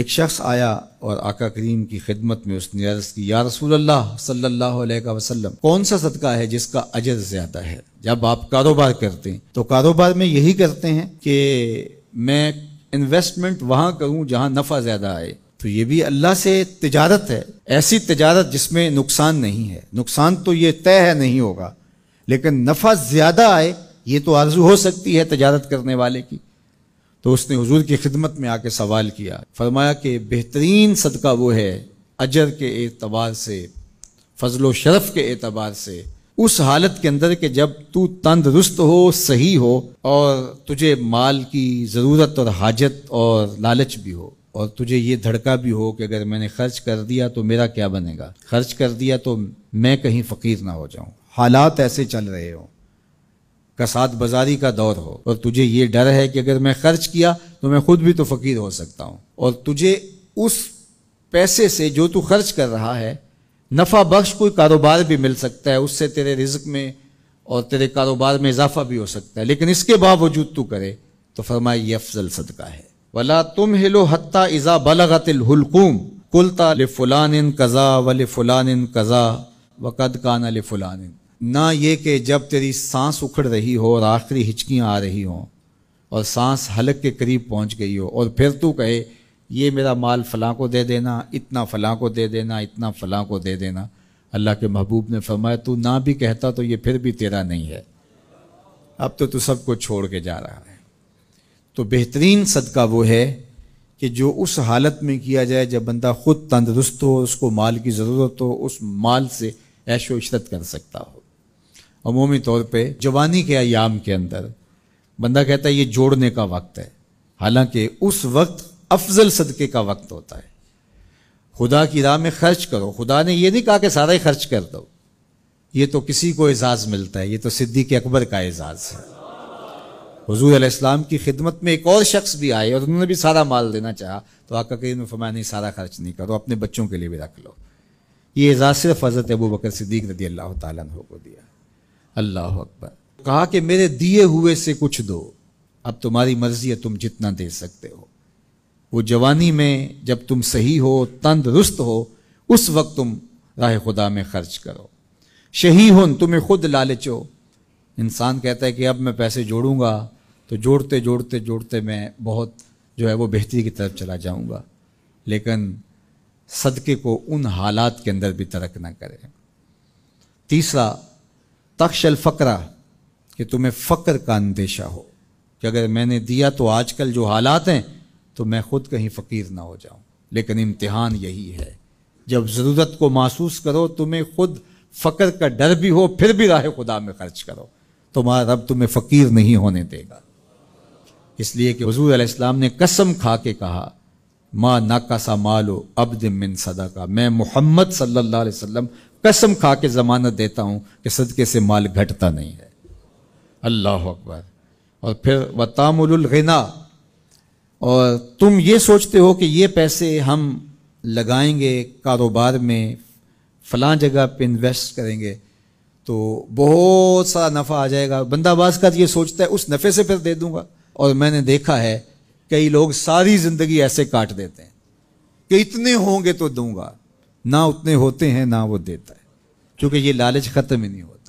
एक शख्स आया और आका करीम की खिदमत में उसने अर्ज की या रसूल अल्लाह सल्लल्लाहु अलैहि वसल्लम कौन सा सदका है जिसका अजर ज्यादा है जब आप कारोबार करते हैं तो कारोबार में यही करते हैं कि मैं इन्वेस्टमेंट वहां करूँ जहां नफ़ा ज़्यादा आए तो ये भी अल्लाह से तजारत है ऐसी तजारत जिसमें नुकसान नहीं है नुकसान तो ये तय है नहीं होगा लेकिन नफ़ा ज़्यादा आए ये तो आर्जू हो सकती है तजारत करने वाले की तो उसने हुजूर की खिदमत में आके सवाल किया फरमाया कि बेहतरीन सदका वो है अजर के एतबार से फजलो शरफ के एतबार से उस हालत के अंदर के जब तू तंदरुस्त हो सही हो और तुझे माल की ज़रूरत और हाजत और लालच भी हो और तुझे ये धड़का भी हो कि अगर मैंने खर्च कर दिया तो मेरा क्या बनेगा खर्च कर दिया तो मैं कहीं फ़कीर ना हो जाऊं हालात ऐसे चल रहे हों कसात बाजारी का दौर हो और तुझे ये डर है कि अगर मैं खर्च किया तो मैं खुद भी तो फकीर हो सकता हूँ और तुझे उस पैसे से जो तू खर्च कर रहा है नफ़ा बख्श कोई कारोबार भी मिल सकता है उससे तेरे रिज्क में और तेरे कारोबार में इजाफा भी हो सकता है लेकिन इसके बावजूद तू करे तो फरमाए ये अफजल सदका है वला तुम हिलो हत्ता इज़ा बलगतुलकुम कुलता फ़ुलान कज़ा वल फ़ुलान कज़ा वक़द कान फ़ुलान ना ये कि जब तेरी सांस उखड़ रही हो और आखिरी हिचकियाँ आ रही हों और सांस हलक के करीब पहुँच गई हो और फिर तू कहे ये मेरा माल फ़लाँ को दे देना इतना फ़लाँ को दे देना इतना फ़लाँ को दे देना अल्लाह के महबूब ने फरमाया तू ना भी कहता तो ये फिर भी तेरा नहीं है अब तो तू सबको छोड़ के जा रहा है तो बेहतरीन सदका वो है कि जो उस हालत में किया जाए जब बंदा ख़ुद तंदरुस्त हो उसको माल की ज़रूरत हो उस माल से ऐशो इशरत कर सकता हो अमूमी तौर पे जवानी के आयाम के अंदर बंदा कहता है ये जोड़ने का वक्त है हालांकि उस वक्त अफजल सदक़े का वक्त होता है खुदा की राह में खर्च करो खुदा ने ये नहीं कहा कि सारा ही खर्च कर दो ये तो किसी को एजाज़ मिलता है ये तो सिद्दीक अकबर का एजाज़ है हजूर इस्लाम की खिदमत में एक और शख्स भी आए और उन्होंने भी सारा माल देना चाहा तो आका करीम फरमाया नहीं सारा खर्च नहीं करो अपने बच्चों के लिए भी रख लो ये एजाज़ सिर्फ हज़रत अबू बकर सिद्दीक रदी अल्लाह तु को दिया अल्लाह अकबर कहा कि मेरे दिए हुए से कुछ दो अब तुम्हारी मर्जी है तुम जितना दे सकते हो वो जवानी में जब तुम सही हो तंदरुस्त हो उस वक्त तुम राह खुदा में खर्च करो शही हो तुम्हें खुद लालचो इंसान कहता है कि अब मैं पैसे जोड़ूंगा तो जोड़ते जोड़ते जोड़ते मैं बहुत जो है वो बेहतरी की तरफ चला जाऊंगा लेकिन सदक़े को उन हालात के अंदर भी तरक ना करें तीसरा तक्षल फ़करा कि तुम्हें फकर का अंदेशा हो कि अगर मैंने दिया तो आजकल जो हालात हैं तो मैं खुद कहीं फ़कीर ना हो जाऊं लेकिन इम्तिहान यही है जब ज़रूरत को महसूस करो तुम्हें खुद फकर का डर भी हो फिर भी राह खुदा में खर्च करो तुम्हारा रब तुम्हें फ़कीर नहीं होने देगा इसलिए कि हजूर आसमाम ने कसम खा के कहा माँ नाकासा मालो अब दिन सदा का मैं मोहम्मद सल्लल्लाहु अलैहि वसल्लम कसम खा के जमानत देता हूं कि सदके से माल घटता नहीं है अल्लाह अकबर और फिर वतामना और तुम ये सोचते हो कि ये पैसे हम लगाएंगे कारोबार में फलां जगह पे इन्वेस्ट करेंगे तो बहुत सा नफ़ा आ जाएगा बंदाबाज का ये सोचता है उस नफ़े से फिर दे दूंगा और मैंने देखा है कई लोग सारी ज़िंदगी ऐसे काट देते हैं कि इतने होंगे तो दूंगा ना उतने होते हैं ना वो देता है क्योंकि ये लालच खत्म ही नहीं होता